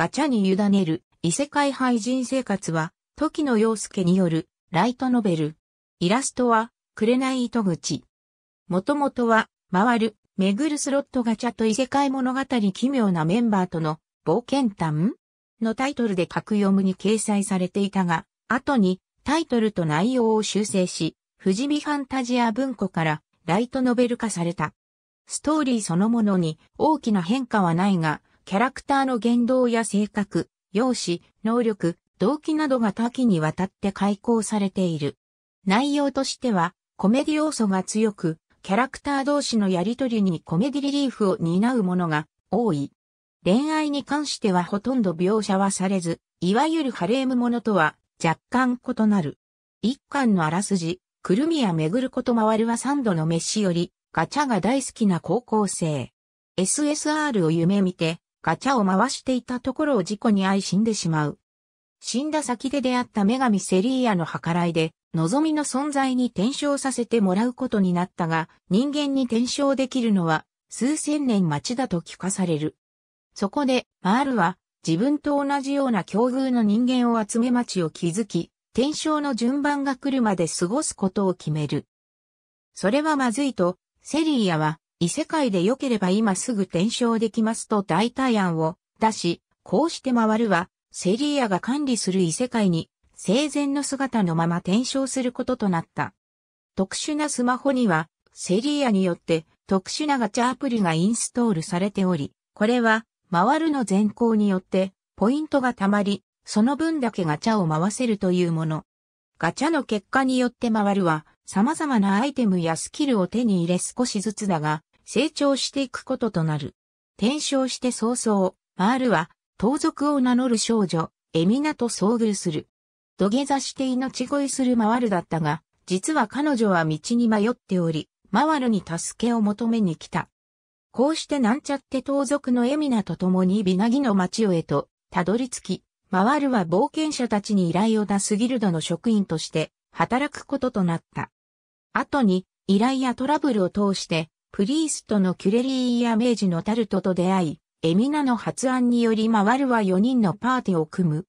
ガチャに委ねる異世界廃人生活は、時野洋介によるライトノベル。イラストは、紅糸口。もともとは、回る、巡るスロットガチャと異世界物語奇妙なメンバーとの冒険談のタイトルで書く読むに掲載されていたが、後にタイトルと内容を修正し、富士見ファンタジア文庫からライトノベル化された。ストーリーそのものに大きな変化はないが、キャラクターの言動や性格、容姿、能力、動機などが多岐にわたって開講されている。内容としては、コメディ要素が強く、キャラクター同士のやりとりにコメディリリーフを担うものが多い。恋愛に関してはほとんど描写はされず、いわゆるハレームものとは若干異なる。一巻のあらすじ、くるみやめぐること回るは三度の飯より、ガチャが大好きな高校生。SSR を夢見て、ガチャを回していたところを事故に遭い死んでしまう。死んだ先で出会った女神セリーヤの計らいで、望みの存在に転生させてもらうことになったが、人間に転生できるのは、数千年待ちだと聞かされる。そこで、マールは、自分と同じような境遇の人間を集め待ちを築き、転生の順番が来るまで過ごすことを決める。それはまずいと、セリーヤは異世界で良ければ今すぐ転生できますと代替案を出し、こうして回るは、セリーアが管理する異世界に生前の姿のまま転生することとなった。特殊なスマホには、セリーアによって特殊なガチャアプリがインストールされており、これは、回るの前行によって、ポイントが貯まり、その分だけガチャを回せるというもの。ガチャの結果によって回るは、様々なアイテムやスキルを手に入れ少しずつだが、成長していくこととなる。転生して早々、マールは、盗賊を名乗る少女、エミナと遭遇する。土下座して命乞いするマールだったが、実は彼女は道に迷っており、マールに助けを求めに来た。こうしてなんちゃって盗賊のエミナと共にビナギの町をへと、たどり着き、マールは冒険者たちに依頼を出すギルドの職員として、働くこととなった。後に、依頼やトラブルを通して、プリーストのキュレリーや明治のタルトと出会い、エミナの発案により回るは4人のパーティーを組む。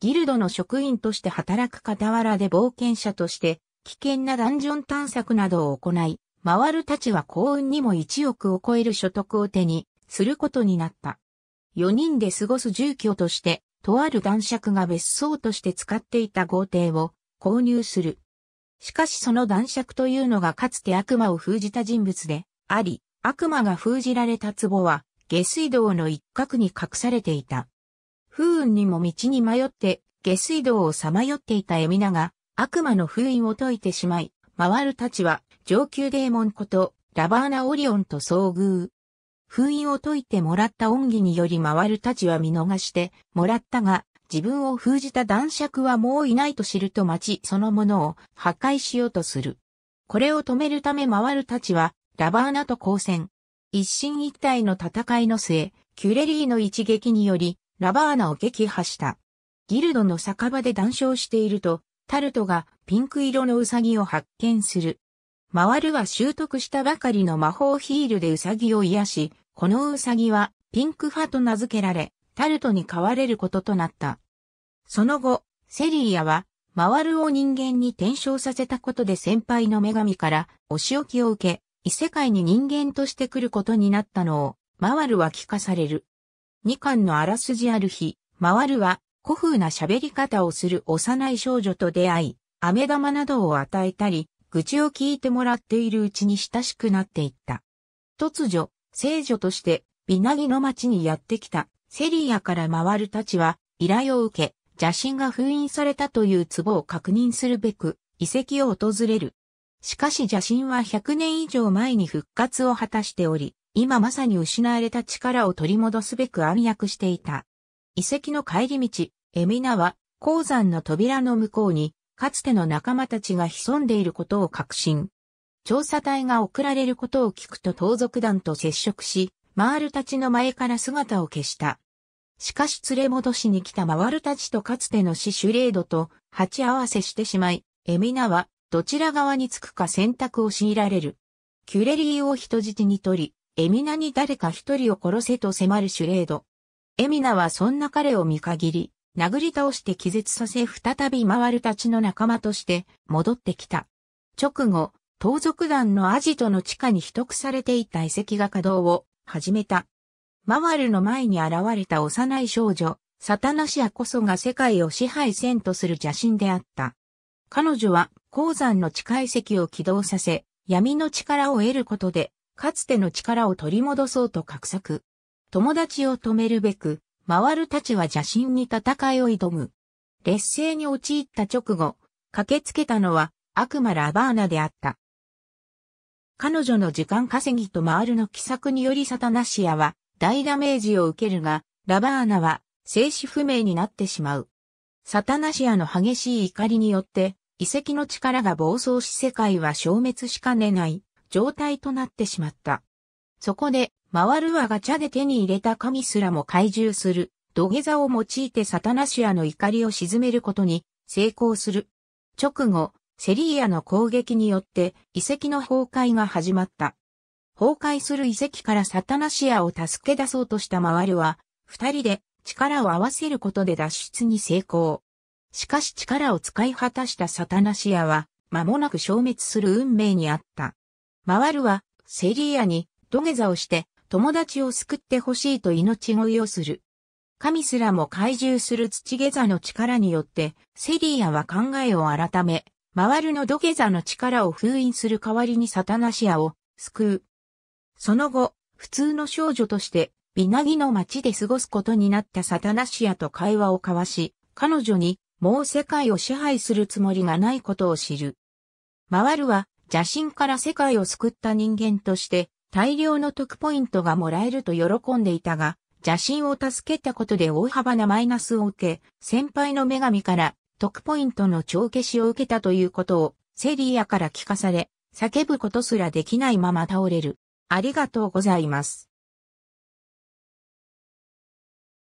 ギルドの職員として働く傍らで冒険者として、危険なダンジョン探索などを行い、回るたちは幸運にも1億を超える所得を手にすることになった。4人で過ごす住居として、とある男爵が別荘として使っていた豪邸を購入する。しかしその男爵というのがかつて悪魔を封じた人物で、あり、悪魔が封じられた壺は、下水道の一角に隠されていた。不運にも道に迷って、下水道をさまよっていたエミナが、悪魔の封印を解いてしまい、回るたちは、上級デーモンこと、ラバーナ・オリオンと遭遇。封印を解いてもらった恩義により回るたちは見逃してもらったが、自分を封じた男爵はもういないと知ると町そのものを破壊しようとする。これを止めるため回るたちはラバーナと交戦。一進一退の戦いの末、キュレリーの一撃により、ラバーナを撃破した。ギルドの酒場で談笑していると、タルトがピンク色のウサギを発見する。マワルは習得したばかりの魔法ヒールでウサギを癒し、このウサギはピンク派と名付けられ、タルトに飼われることとなった。その後、セリーアは、マワルを人間に転生させたことで先輩の女神からお仕置きを受け、異世界に人間として来ることになったのを、マワルは聞かされる。二巻のあらすじある日、マワルは古風な喋り方をする幼い少女と出会い、飴玉などを与えたり、愚痴を聞いてもらっているうちに親しくなっていった。突如、聖女として、ビナギの町にやってきた、セリアからマワルたちは、依頼を受け、邪神が封印されたという壺を確認するべく、遺跡を訪れる。しかし邪神は100年以上前に復活を果たしており、今まさに失われた力を取り戻すべく暗躍していた。遺跡の帰り道、エミナは、鉱山の扉の向こうに、かつての仲間たちが潜んでいることを確信。調査隊が送られることを聞くと盗賊団と接触し、マールたちの前から姿を消した。しかし連れ戻しに来たマールたちとかつての死ュレードと鉢合わせしてしまい、エミナはどちら側につくか選択を強いられる。キュレリーを人質に取り、エミナに誰か一人を殺せと迫るシュレード。エミナはそんな彼を見限り、殴り倒して気絶させ再び回るたちの仲間として戻ってきた。直後、盗賊団のアジトの地下に秘匿されていた遺跡が稼働を始めた。マワルの前に現れた幼い少女、サタナシアこそが世界を支配せんとする邪神であった。彼女は鉱山の地下遺跡を起動させ、闇の力を得ることで、かつての力を取り戻そうと画策。友達を止めるべく、回るたちは邪神に戦いを挑む。劣勢に陥った直後、駆けつけたのは悪魔ラバーナであった。彼女の時間稼ぎと回るの奇策によりサタナシアは大ダメージを受けるが、ラバーナは生死不明になってしまう。サタナシアの激しい怒りによって遺跡の力が暴走し世界は消滅しかねない状態となってしまった。そこで、回るはガチャで手に入れた神すらも怪獣する、土下座を用いてサタナシアの怒りを鎮めることに成功する。直後、セリーアの攻撃によって遺跡の崩壊が始まった。崩壊する遺跡からサタナシアを助け出そうとした回るは、二人で力を合わせることで脱出に成功。しかし力を使い果たしたサタナシアは、間もなく消滅する運命にあった。マワルは、セリアに土下座をして、友達を救ってほしいと命乞いをする。神すらも怪獣する土下座の力によって、セリアは考えを改め、マワルの土下座の力を封印する代わりにサタナシアを救う。その後、普通の少女として、ビナギの町で過ごすことになったサタナシアと会話を交わし、彼女にもう世界を支配するつもりがないことを知る。回るは邪神から世界を救った人間として大量の得ポイントがもらえると喜んでいたが、邪神を助けたことで大幅なマイナスを受け、先輩の女神から得ポイントの帳消しを受けたということをセリアから聞かされ、叫ぶことすらできないまま倒れる。ありがとうございます。